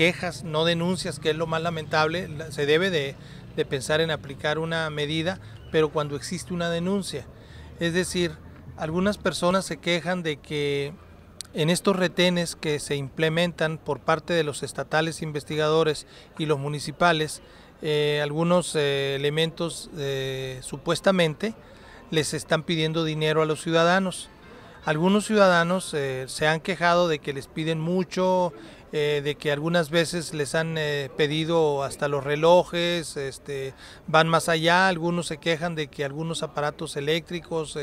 quejas, no denuncias, que es lo más lamentable, se debe de, pensar en aplicar una medida, pero cuando existe una denuncia. Es decir, algunas personas se quejan de que en estos retenes que se implementan por parte de los estatales investigadores y los municipales, eh, algunos eh, elementos eh, supuestamente les están pidiendo dinero a los ciudadanos. Algunos ciudadanos eh, se han quejado de que les piden mucho, eh, de que algunas veces les han eh, pedido hasta los relojes, este, van más allá, algunos se quejan de que algunos aparatos eléctricos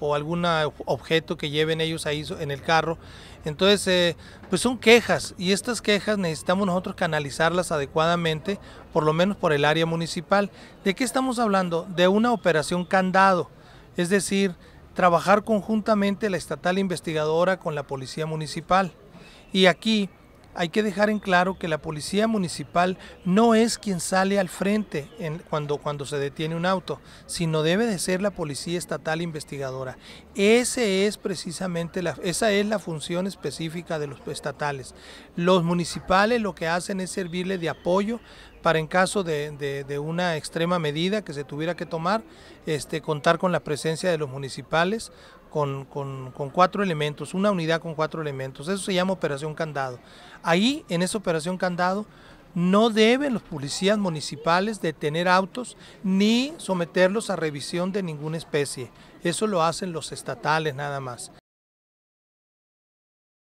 o algún objeto que lleven ellos ahí en el carro. Entonces, pues son quejas y estas quejas necesitamos nosotros canalizarlas adecuadamente, por lo menos por el área municipal. ¿De qué estamos hablando? De una operación candado, es decir, trabajar conjuntamente la estatal investigadora con la policía municipal. Y aquí hay que dejar en claro que la policía municipal no es quien sale al frente cuando, cuando se detiene un auto, sino debe de ser la policía estatal investigadora. Ese es precisamente la, esa es la función específica de los estatales. Los municipales lo que hacen es servirle de apoyo para en caso de, una extrema medida que se tuviera que tomar, este, contar con la presencia de los municipales, con, cuatro elementos, una unidad con cuatro elementos. Eso se llama operación candado. Ahí, en esa operación candado, no deben los policías municipales detener autos ni someterlos a revisión de ninguna especie. Eso lo hacen los estatales nada más.